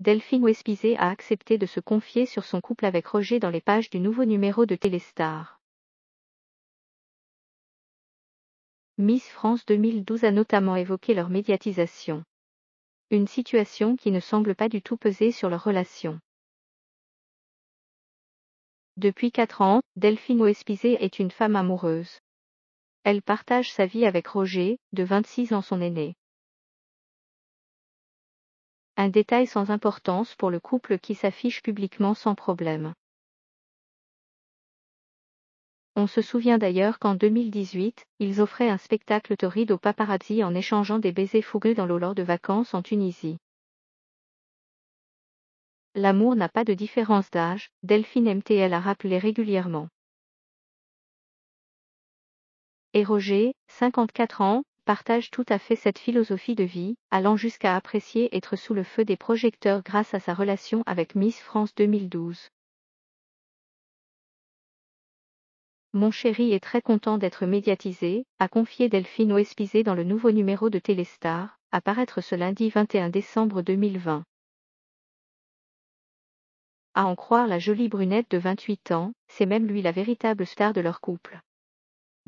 Delphine Wespizé a accepté de se confier sur son couple avec Roger dans les pages du nouveau numéro de Téléstar. Miss France 2012 a notamment évoqué leur médiatisation. Une situation qui ne semble pas du tout peser sur leur relation. Depuis quatre ans, Delphine Wespizé est une femme amoureuse. Elle partage sa vie avec Roger, de 26 ans son aîné un détail sans importance pour le couple qui s'affiche publiquement sans problème. On se souvient d'ailleurs qu'en 2018, ils offraient un spectacle torride aux paparazzi en échangeant des baisers fougueux dans l'eau lors de vacances en Tunisie. L'amour n'a pas de différence d'âge, Delphine MTL a rappelé régulièrement. Et Roger, 54 ans, partage tout à fait cette philosophie de vie, allant jusqu'à apprécier être sous le feu des projecteurs grâce à sa relation avec Miss France 2012. Mon chéri est très content d'être médiatisé, a confié Delphine Oespizé dans le nouveau numéro de Téléstar, à paraître ce lundi 21 décembre 2020. À en croire la jolie brunette de 28 ans, c'est même lui la véritable star de leur couple.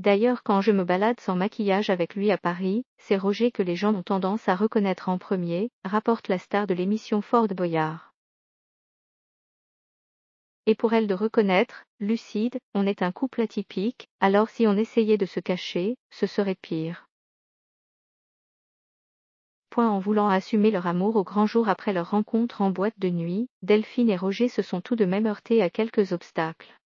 D'ailleurs quand je me balade sans maquillage avec lui à Paris, c'est Roger que les gens ont tendance à reconnaître en premier, rapporte la star de l'émission Ford Boyard. Et pour elle de reconnaître, lucide, on est un couple atypique, alors si on essayait de se cacher, ce serait pire. Point en voulant assumer leur amour au grand jour après leur rencontre en boîte de nuit, Delphine et Roger se sont tout de même heurtés à quelques obstacles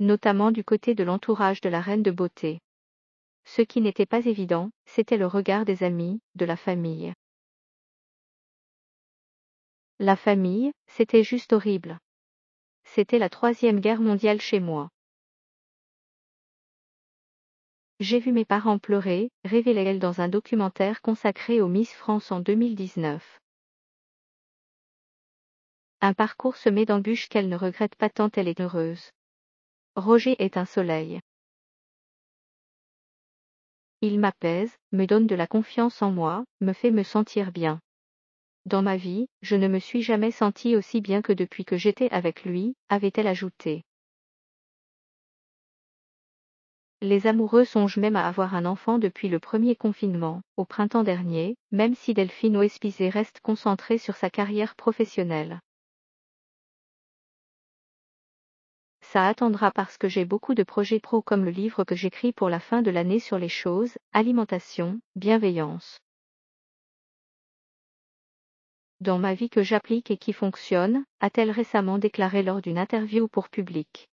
notamment du côté de l'entourage de la reine de beauté. Ce qui n'était pas évident, c'était le regard des amis, de la famille. La famille, c'était juste horrible. C'était la troisième guerre mondiale chez moi. J'ai vu mes parents pleurer, révélait-elle dans un documentaire consacré aux Miss France en 2019. Un parcours semé d'embûches qu'elle ne regrette pas tant elle est heureuse. Roger est un soleil. Il m'apaise, me donne de la confiance en moi, me fait me sentir bien. Dans ma vie, je ne me suis jamais sentie aussi bien que depuis que j'étais avec lui, avait-elle ajouté. Les amoureux songent même à avoir un enfant depuis le premier confinement, au printemps dernier, même si Delphine Oespizé reste concentrée sur sa carrière professionnelle. Ça attendra parce que j'ai beaucoup de projets pro comme le livre que j'écris pour la fin de l'année sur les choses, alimentation, bienveillance. Dans ma vie que j'applique et qui fonctionne, a-t-elle récemment déclaré lors d'une interview pour public.